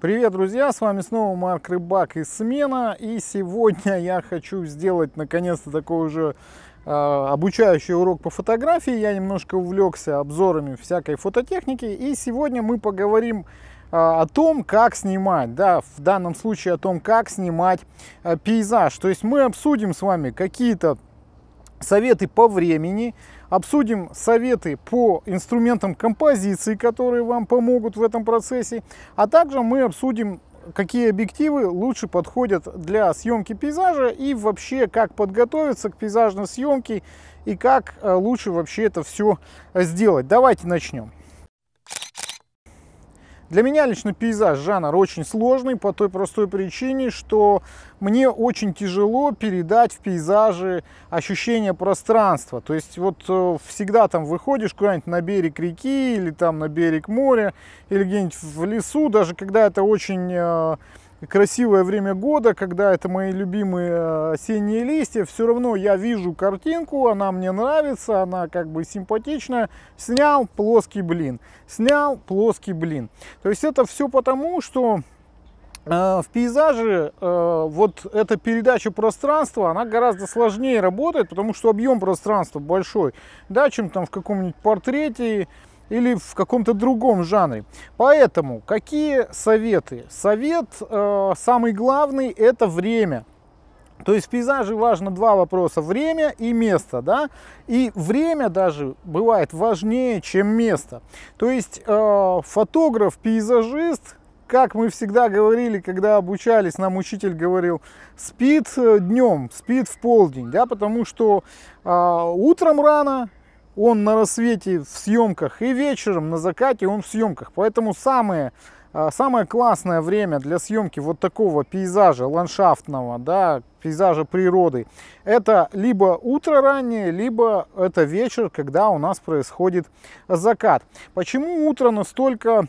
Привет, друзья! С вами снова Марк Рыбак и Смена. И сегодня я хочу сделать, наконец-то, такой уже э, обучающий урок по фотографии. Я немножко увлекся обзорами всякой фототехники. И сегодня мы поговорим а, о том, как снимать, да, в данном случае о том, как снимать а, пейзаж. То есть мы обсудим с вами какие-то советы по времени, обсудим советы по инструментам композиции, которые вам помогут в этом процессе, а также мы обсудим какие объективы лучше подходят для съемки пейзажа и вообще как подготовиться к пейзажной съемке и как э, лучше вообще это все сделать. Давайте начнем. Для меня лично пейзаж жанр очень сложный по той простой причине, что мне очень тяжело передать в пейзаже ощущение пространства. То есть вот э, всегда там выходишь куда-нибудь на берег реки или там на берег моря или где-нибудь в лесу, даже когда это очень э, красивое время года, когда это мои любимые э, осенние листья, все равно я вижу картинку, она мне нравится, она как бы симпатичная. Снял плоский блин, снял плоский блин. То есть это все потому, что э, в пейзаже э, вот эта передача пространства, она гораздо сложнее работает, потому что объем пространства большой, да, чем там в каком-нибудь портрете, или в каком-то другом жанре. Поэтому какие советы? Совет э, самый главный – это время. То есть в пейзаже важно два вопроса – время и место, да? И время даже бывает важнее, чем место. То есть э, фотограф, пейзажист, как мы всегда говорили, когда обучались, нам учитель говорил, спит э, днем, спит в полдень, да, потому что э, утром рано он на рассвете в съемках, и вечером на закате он в съемках. Поэтому самое, а, самое классное время для съемки вот такого пейзажа ландшафтного, да, пейзажа природы, это либо утро раннее, либо это вечер, когда у нас происходит закат. Почему утро настолько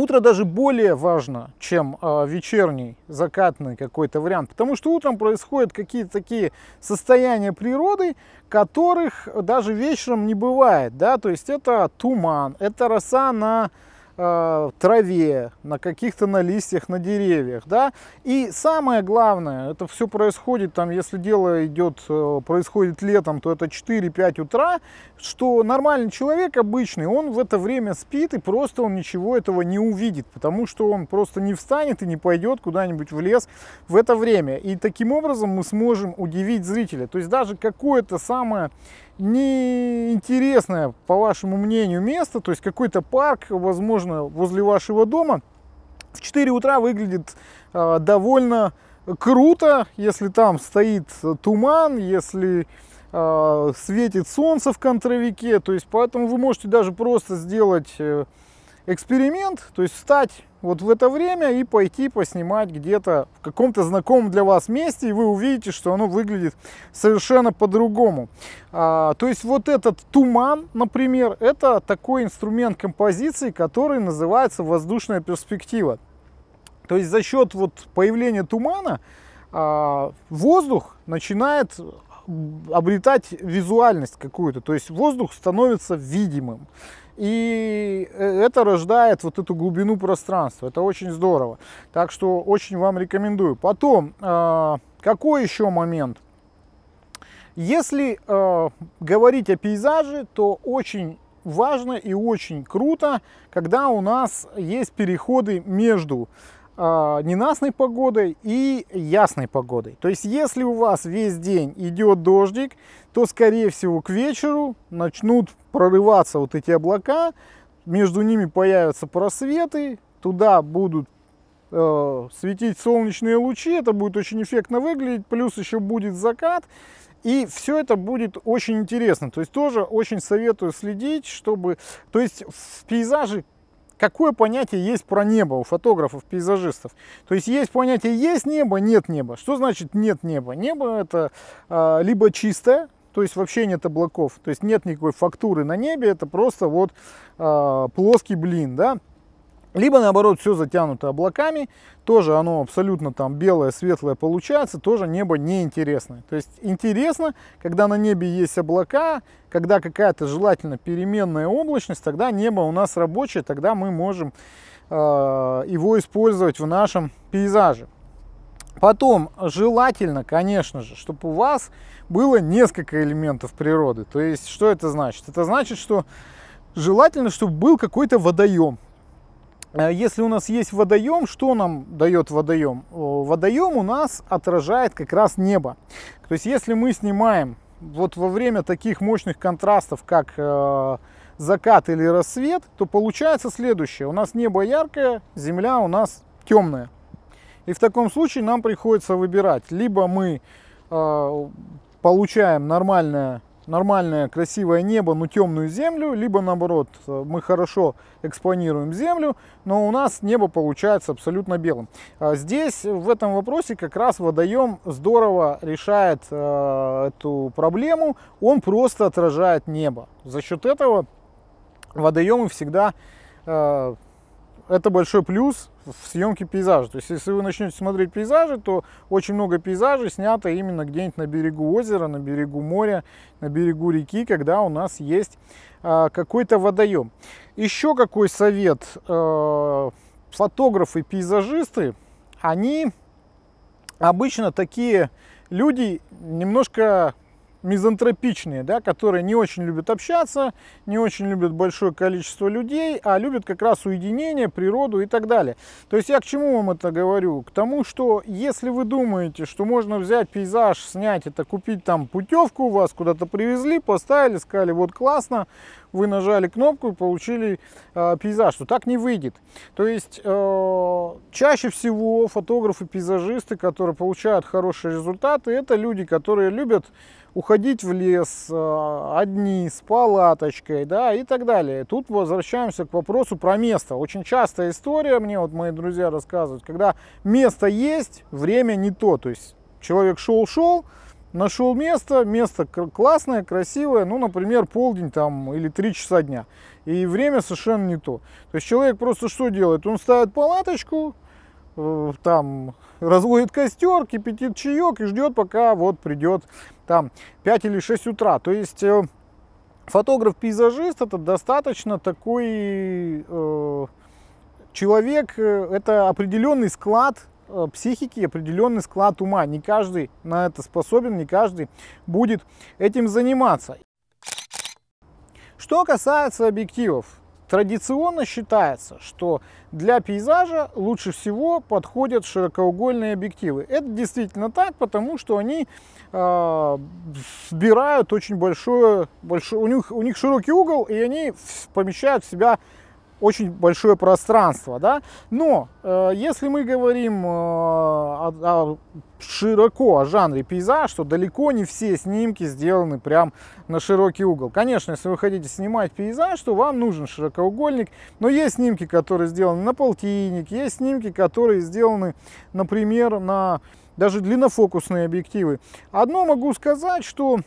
утро даже более важно, чем э, вечерний, закатный какой-то вариант, потому что утром происходят какие-то такие состояния природы, которых даже вечером не бывает, да, то есть это туман, это роса на в э, траве, на каких-то на листьях, на деревьях, да. И самое главное, это все происходит там, если дело идет, э, происходит летом, то это 4-5 утра, что нормальный человек обычный, он в это время спит и просто он ничего этого не увидит, потому что он просто не встанет и не пойдет куда-нибудь в лес в это время. И таким образом мы сможем удивить зрителя. То есть даже какое-то самое неинтересное, по вашему мнению, место, то есть какой-то парк, возможно, возле вашего дома, в 4 утра выглядит э, довольно круто, если там стоит туман, если э, светит солнце в контровике, то есть поэтому вы можете даже просто сделать э, эксперимент, то есть встать вот в это время и пойти поснимать где-то в каком-то знакомом для вас месте, и вы увидите, что оно выглядит совершенно по-другому. А, то есть вот этот туман, например, это такой инструмент композиции, который называется воздушная перспектива. То есть за счет вот появления тумана а, воздух начинает обретать визуальность какую-то. То есть воздух становится видимым. И э, это рождает вот эту глубину пространства. Это очень здорово. Так что очень вам рекомендую. Потом, а, какой еще момент? Если а, говорить о пейзаже, то очень важно и очень круто, когда у нас есть переходы между а, ненастной погодой и ясной погодой. То есть, если у вас весь день идет дождик, то, скорее всего, к вечеру начнут прорываться вот эти облака, между ними появятся просветы, туда будут э, светить солнечные лучи, это будет очень эффектно выглядеть, плюс еще будет закат, и все это будет очень интересно. То есть тоже очень советую следить, чтобы... То есть в пейзаже Какое понятие есть про небо у фотографов, пейзажистов? То есть есть понятие есть небо, нет неба. Что значит нет неба? Небо это э, либо чистое, то есть вообще нет облаков, то есть нет никакой фактуры на небе, это просто вот э, плоский блин, да? Либо наоборот все затянуто облаками, тоже оно абсолютно там белое, светлое получается, тоже небо неинтересное. То есть интересно, когда на небе есть облака, когда какая-то желательно переменная облачность, тогда небо у нас рабочее, тогда мы можем э, его использовать в нашем пейзаже. Потом, желательно, конечно же, чтобы у вас было несколько элементов природы. То есть, что это значит? Это значит, что желательно, чтобы был какой-то водоем. Э, если у нас есть водоем, что нам дает водоем? Водоем у нас отражает как раз небо. То есть если мы снимаем вот во время таких мощных контрастов, как э, закат или рассвет, то получается следующее. У нас небо яркое, земля у нас темная. И в таком случае нам приходится выбирать. Либо мы э, получаем нормальное нормальное красивое небо, но ну, темную землю, либо наоборот, э, мы хорошо экспонируем землю, но у нас небо получается абсолютно белым. А здесь в этом вопросе как раз водоем здорово решает э, эту проблему, он просто отражает небо. За счет этого водоемы всегда э, это большой плюс в съемке пейзажа. То есть, если вы начнете смотреть пейзажи, то очень много пейзажей снято именно где-нибудь на берегу озера, на берегу моря, на берегу реки, когда у нас есть э, какой-то водоем. Еще какой совет. Э, фотографы, пейзажисты, они обычно такие люди немножко мизантропичные, да, которые не очень любят общаться, не очень любят большое количество людей, а любят как раз уединение, природу и так далее. То есть я к чему вам это говорю? К тому, что если вы думаете, что можно взять пейзаж, снять это, купить там путевку, вас куда-то привезли, поставили, сказали, вот классно, вы нажали кнопку и получили э, пейзаж, то так не выйдет. То есть э, чаще всего фотографы, пейзажисты, которые получают хорошие результаты, это люди, которые любят уходить в лес а, одни, с палаточкой, да, и так далее. Тут возвращаемся к вопросу про место. Очень частая история, мне вот мои друзья рассказывают, когда место есть, время не то. То есть человек шел-шел, нашел место, место классное, красивое, ну, например, полдень там или три часа дня. И время совершенно не то. То есть человек просто что делает? Он ставит палаточку, Э, там разводит костер, кипятит чаек и ждет, пока вот придет там 5 или 6 утра. То есть э, фотограф-пейзажист это достаточно такой э, человек, э, это определенный склад психики, определенный склад ума. Не каждый на это способен, не каждый будет этим заниматься. Что касается объективов, Традиционно считается, что для пейзажа лучше всего подходят широкоугольные объективы. Это действительно так, потому что они э, а, сбирают очень большое, большое у, них, у них широкий угол, и они помещают в себя очень большое пространство, да. Но э, если мы говорим э, о, о, широко о жанре пейзаж, то далеко не все снимки сделаны прям на широкий угол. Конечно, если вы хотите снимать пейзаж, то вам нужен широкоугольник, но есть снимки, которые сделаны на полтинник, есть снимки, которые сделаны, например, на даже длиннофокусные объективы. Одно могу сказать, что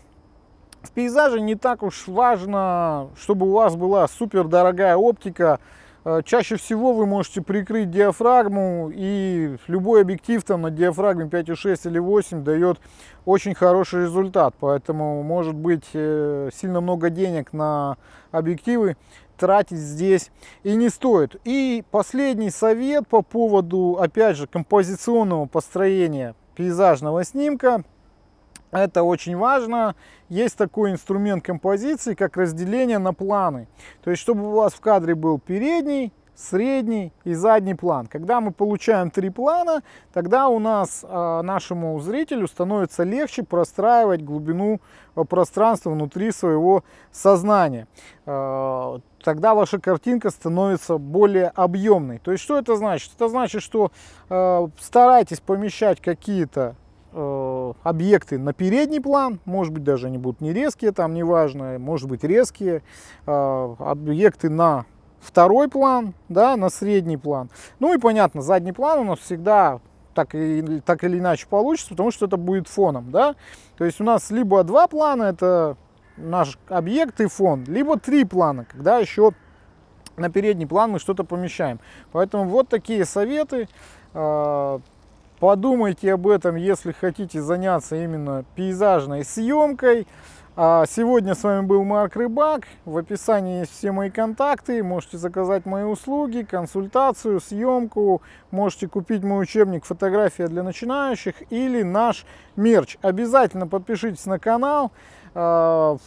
в пейзаже не так уж важно, чтобы у вас была супер дорогая оптика. Э, чаще всего вы можете прикрыть диафрагму, и любой объектив там на диафрагме 5,6 или 8 дает очень хороший результат. Поэтому, может быть, э, сильно много денег на объективы тратить здесь и не стоит. И последний совет по поводу, опять же, композиционного построения пейзажного снимка – это очень важно. Есть такой инструмент композиции, как разделение на планы. То есть, чтобы у вас в кадре был передний, средний и задний план. Когда мы получаем три плана, тогда у нас а, нашему зрителю становится легче простраивать глубину а, пространства внутри своего сознания. А, тогда ваша картинка становится более объемной. То есть что это значит? Это значит, что старайтесь помещать какие-то Э, объекты на передний план, может быть, даже они будут не резкие, там неважно, может быть, резкие, э, объекты на второй план, да, на средний план. Ну и понятно, задний план у нас всегда так, и, так или иначе получится, потому что это будет фоном, да. То есть у нас либо два плана, это наш объект и фон, либо три плана, когда еще на передний план мы что-то помещаем. Поэтому вот такие советы. Э, Подумайте об этом, если хотите заняться именно пейзажной съемкой. А сегодня с вами был Марк Рыбак. В описании есть все мои контакты. Можете заказать мои услуги, консультацию, съемку. Можете купить мой учебник «Фотография для начинающих» или наш мерч. Обязательно подпишитесь на канал. А,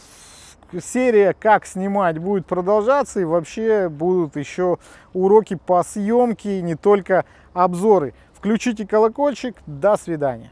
серия «Как снимать» будет продолжаться. И вообще будут еще уроки по съемке, не только обзоры. Включите колокольчик. До свидания.